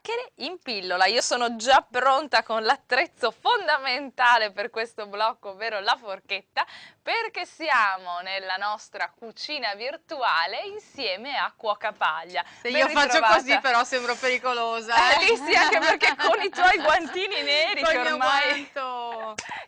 Chiacchiere in pillola. Io sono già pronta con l'attrezzo fondamentale per questo blocco, ovvero la forchetta, perché siamo nella nostra cucina virtuale insieme a Cuoca Paglia. Se ben io ritrovata. faccio così però sembro pericolosa. Eh? Eh, lì sì, anche perché con i tuoi guantini neri che ormai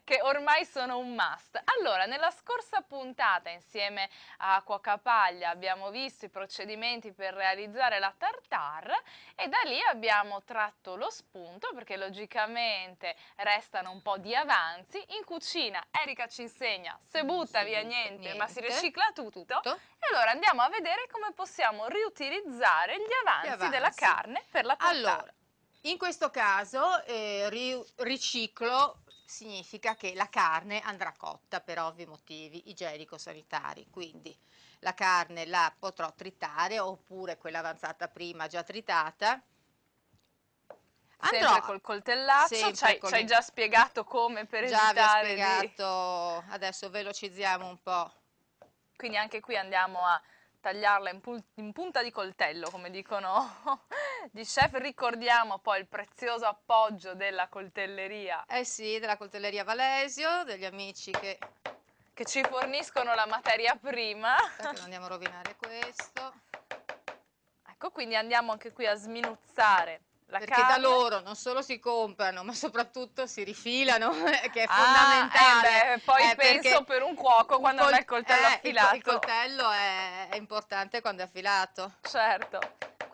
che ormai sono un must. Allora, nella scorsa puntata insieme a Cuocapaglia abbiamo visto i procedimenti per realizzare la tartare e da lì abbiamo tratto lo spunto perché logicamente restano un po' di avanzi. In cucina Erika ci insegna se mm, butta si via niente, niente, ma si ricicla tutto, tutto. E allora andiamo a vedere come possiamo riutilizzare gli avanzi, gli avanzi. della carne per la tartare. Allora, in questo caso eh, riciclo significa che la carne andrà cotta per ovvi motivi igienico-sanitari, quindi la carne la potrò tritare oppure quella avanzata prima già tritata. Andrò, sempre col coltellaccio, ci col... hai già spiegato come per già evitare Già spiegato, di... adesso velocizziamo un po'. Quindi anche qui andiamo a tagliarla in, in punta di coltello, come dicono di chef ricordiamo poi il prezioso appoggio della coltelleria. Eh sì, della coltelleria Valesio, degli amici che... Che ci forniscono la materia prima. non andiamo a rovinare questo. Ecco, quindi andiamo anche qui a sminuzzare la perché carne. da loro non solo si comprano ma soprattutto si rifilano eh, che è fondamentale ah, eh beh, poi eh, penso per un cuoco quando un col- non è il coltello eh, affilato il, il coltello è, è importante quando è affilato certo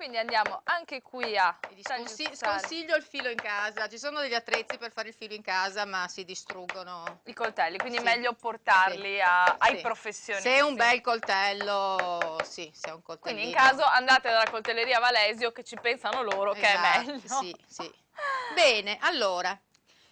quindi andiamo anche qui a sconsi- Sconsiglio il filo in casa, ci sono degli attrezzi per fare il filo in casa ma si distruggono. I coltelli, quindi sì. è meglio portarli sì. A, ai sì. professionisti. Se è un bel coltello, sì, se è un coltello. Quindi in caso andate dalla coltelleria Valesio che ci pensano loro esatto. che è esatto, meglio. Sì, sì. Bene, allora,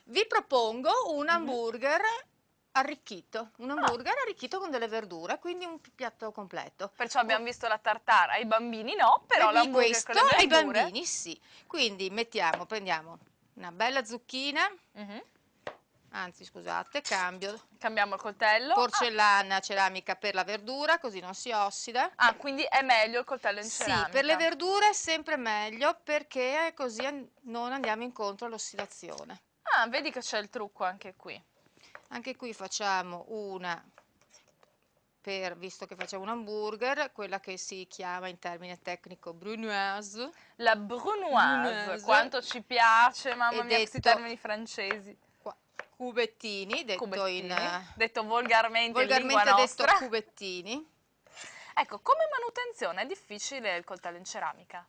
vi propongo un mhm. hamburger mm -hmm Arricchito, un ah. hamburger ah. arricchito con delle verdure, quindi un piatto completo. Perciò abbiamo oh. visto la tartare, ai bambini no, però la questo ai bambini sì. Quindi mettiamo, prendiamo una bella zucchina, uh mhm. -huh. anzi scusate, cambio. Cambiamo il coltello. Porcellana, ah. ceramica per la verdura, così non si ossida. Ah, quindi è meglio il coltello in sì, ceramica. Sì, per le verdure è sempre meglio perché così non andiamo incontro all'ossidazione. Ah, vedi che c'è il trucco anche qui. Anche qui facciamo una per, visto che facciamo un hamburger, quella che si chiama in termine tecnico brunoise. La brunoise, brunoise. quanto ci piace, mamma e mia, detto, questi termini francesi. cubettini, detto cubettini. in... Eh, detto volgarmente, volgarmente detto cubettini. Ecco, come manutenzione è difficile il coltello in ceramica?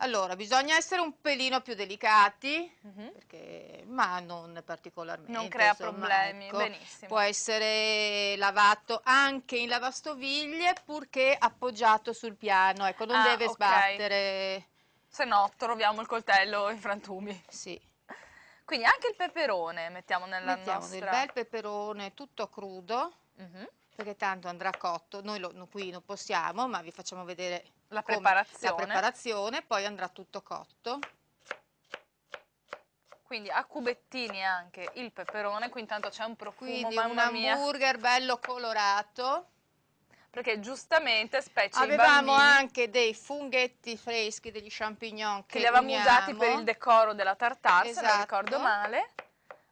Allora, bisogna essere un pelino più delicati, uh mhm. -huh. perché, ma non particolarmente. Non crea insomma, problemi, ecco. benissimo. Può essere lavato anche in lavastoviglie, purché appoggiato sul piano, ecco, non ah, deve okay. sbattere. Se no, troviamo il coltello in frantumi. Sì. Quindi anche il peperone mettiamo nella mettiamo nostra... Mettiamo del bel peperone tutto crudo. Uh mhm. -huh perché tanto andrà cotto, noi lo, qui non possiamo, ma vi facciamo vedere la preparazione. la preparazione, poi andrà tutto cotto. Quindi a cubettini anche il peperone, qui intanto c'è un profumo, Quindi un hamburger mia. bello colorato perché giustamente specie avevamo anche dei funghetti freschi degli champignon che, che li avevamo uniamo. usati per il decoro della tartare esatto. se non esatto. ricordo male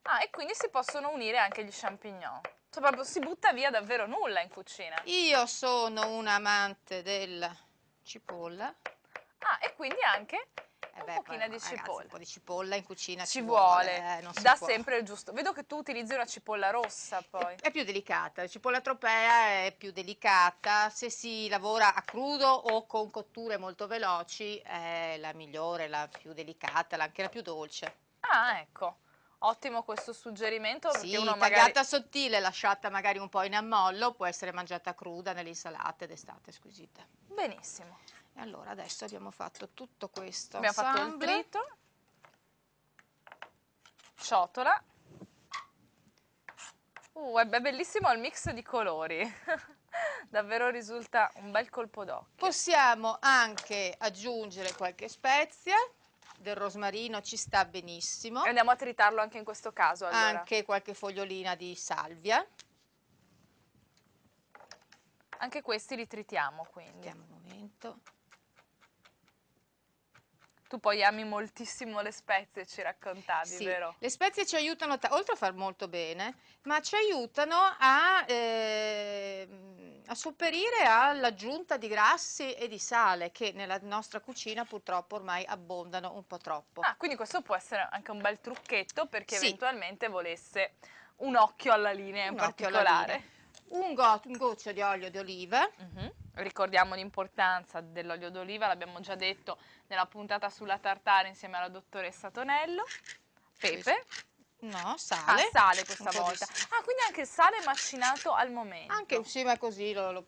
ah e quindi si possono unire anche gli champignon cioè, proprio si butta via davvero nulla in cucina. Io sono un amante della cipolla. Ah, e quindi anche eh beh, un pochino di cipolla. Ragazzi, un po' di cipolla in cucina ci, ci vuole, vuole. Eh, dà sempre il giusto. Vedo che tu utilizzi una cipolla rossa poi. È, è più delicata, la cipolla tropea è più delicata, se si lavora a crudo o con cotture molto veloci è la migliore, la più delicata, anche la più dolce. Ah, ecco. Ottimo questo suggerimento. Sì, perché uno magari... tagliata sottile, lasciata magari un po' in ammollo, può essere mangiata cruda nelle insalate ed estate squisita. Benissimo. E allora adesso abbiamo fatto tutto questo Abbiamo ensemble. fatto il trito, ciotola. Uh, è bellissimo il mix di colori. Davvero risulta un bel colpo d'occhio. Possiamo anche aggiungere qualche spezia del rosmarino ci sta benissimo. E andiamo a tritarlo anche in questo caso. Allora. Anche qualche fogliolina di salvia. Anche questi li tritiamo quindi. un momento. Tu poi ami moltissimo le spezie, ci raccontavi, sì, vero? Le spezie ci aiutano, oltre a far molto bene, ma ci aiutano a eh, a sopperire all'aggiunta di grassi e di sale che nella nostra cucina purtroppo ormai abbondano un po' troppo. Ah, quindi questo può essere anche un bel trucchetto per chi sì. eventualmente volesse un occhio alla linea un in particolare. Linea. Un, go un, goccio di olio d'oliva. oliva. Mhm. Uh Ricordiamo l'importanza dell'olio d'oliva, l'abbiamo già detto nella puntata sulla tartare insieme alla dottoressa Tonello. Pepe. Questo No, sale. Ah, sale questa volta. Ah, quindi anche il sale macinato al momento. Anche insieme così, lo, lo,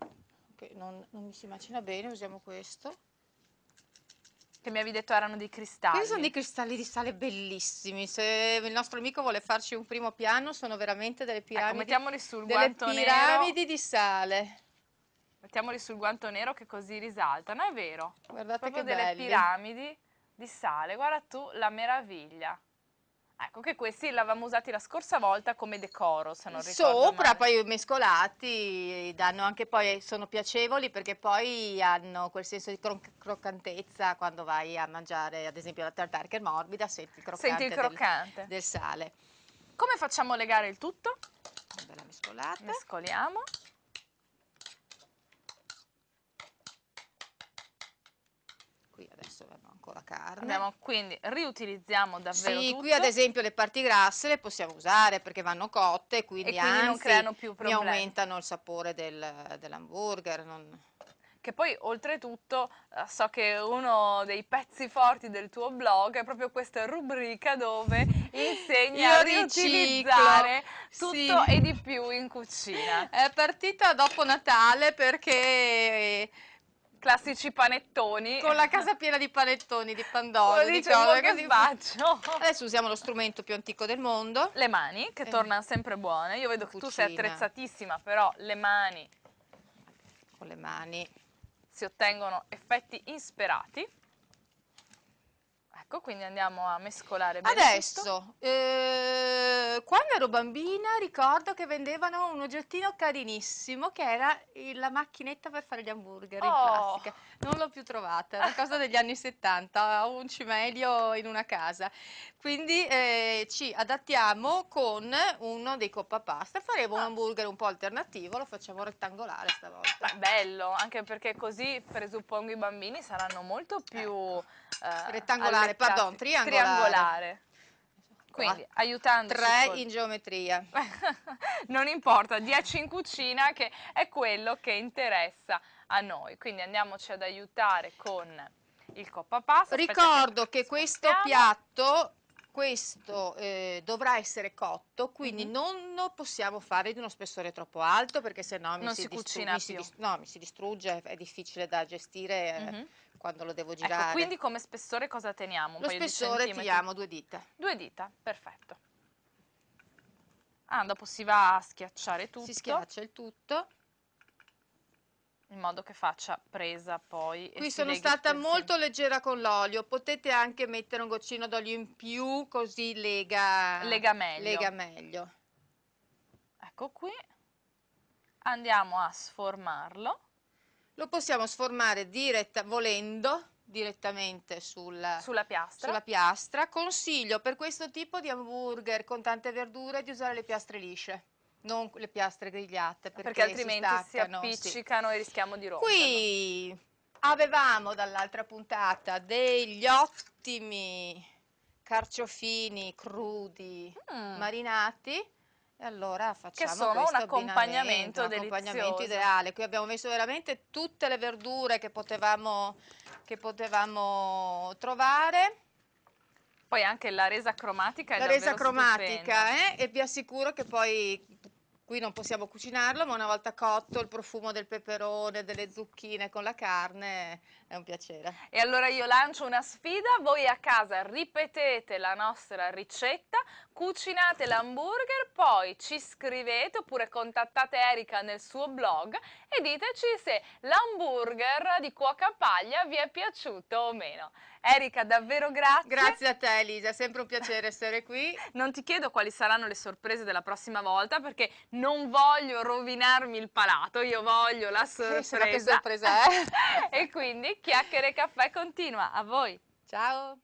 non, non, mi si macina bene, usiamo questo. Che mi avevi detto erano dei cristalli. Questi sono dei cristalli di sale bellissimi. Se il nostro amico vuole farci un primo piano, sono veramente delle ecco, piramidi. Ecco, mettiamoli sul guanto delle piramidi nero. di sale. Mettiamoli sul guanto nero che così risaltano, è vero. Guardate Proprio che delle belli. piramidi di sale. Guarda tu la meraviglia. Ecco che questi l'avevamo usati la scorsa volta come decoro, se non ricordo Sopra, male. poi mescolati, danno anche poi, sono piacevoli perché poi hanno quel senso di croc croccantezza quando vai a mangiare, ad esempio la tartare che è morbida, senti il croccante, senti il croccante. Del, del sale. Come facciamo a legare il tutto? Bella mescolata. Mescoliamo. forse avranno ancora carne. Andiamo, quindi riutilizziamo davvero Sì, tutto. qui ad esempio le parti grasse le possiamo usare perché vanno cotte, quindi, e quindi anzi, non creano più problemi. mi aumentano il sapore del, dell'hamburger. Non... Che poi oltretutto eh, so che uno dei pezzi forti del tuo blog è proprio questa rubrica dove insegni a riutilizzare tutto sì. e di più in cucina. È partita dopo Natale perché classici panettoni. Con la casa piena di panettoni, di pandori, Lo di cose diciamo che faccio? Adesso usiamo lo strumento più antico del mondo. Le mani, che eh. tornano sempre buone. Io vedo che tu sei attrezzatissima, però le mani... Con le mani... Si ottengono effetti insperati. Ecco, quindi andiamo a mescolare bene Adesso, eh, quando ero bambina ricordo che vendevano un oggettino carinissimo che era la macchinetta per fare gli hamburger oh. in plastica. Non l'ho più trovata, è una cosa degli anni 70, ho un cimelio in una casa. Quindi eh, ci adattiamo con uno dei coppa pasta, faremo un ah. hamburger un po' alternativo, lo facciamo rettangolare stavolta. bello, anche perché così presuppongo i bambini saranno molto più... Ecco. Eh, rettangolare pardon, triangolare. triangolare. Quindi aiutandoci 3 in geometria. non importa, 10 in cucina che è quello che interessa a noi. Quindi andiamoci ad aiutare con il coppa pasta. Ricordo che, che questo piatto questo eh, dovrà essere cotto, quindi mm non lo possiamo fare di uno spessore troppo alto perché sennò mi, non si, si, cucina mi, si, no, mi si distrugge, è difficile da gestire mm -hmm. quando lo devo ecco, girare. Ecco, quindi come spessore cosa teniamo? Un lo spessore tiriamo due dita. Due dita, perfetto. Ah, dopo si va a schiacciare tutto. Si schiaccia il tutto in modo che faccia presa poi. Qui sono stata molto leggera con l'olio, potete anche mettere un goccino d'olio in più così lega, lega, meglio. lega meglio. Ecco qui, andiamo a sformarlo. Lo possiamo sformare diretta, volendo direttamente sul, sulla, piastra. sulla piastra. Consiglio per questo tipo di hamburger con tante verdure di usare le piastre lisce non le piastre grigliate perché, perché altrimenti si, staccano, si appiccicano sì. e rischiamo di rompere. Qui avevamo dall'altra puntata degli ottimi carciofini crudi mm. marinati e allora facciamo che sono un accompagnamento, un accompagnamento ideale. Qui abbiamo messo veramente tutte le verdure che potevamo, che potevamo trovare. Poi anche la resa cromatica è La resa cromatica, eh? e vi assicuro che poi Qui non possiamo cucinarlo, ma una volta cotto il profumo del peperone, delle zucchine con la carne è un piacere. E allora io lancio una sfida, voi a casa ripetete la nostra ricetta, cucinate l'hamburger, poi ci scrivete oppure contattate Erika nel suo blog e diteci se l'hamburger di Cuoca Paglia vi è piaciuto o meno. Erika, davvero grazie. Grazie a te Elisa, è sempre un piacere essere qui. non ti chiedo quali saranno le sorprese della prossima volta perché non voglio rovinarmi il palato, io voglio la sorpresa. Sì, che sorpresa è? Eh. e quindi Chiacchiere Caffè continua, a voi. Ciao.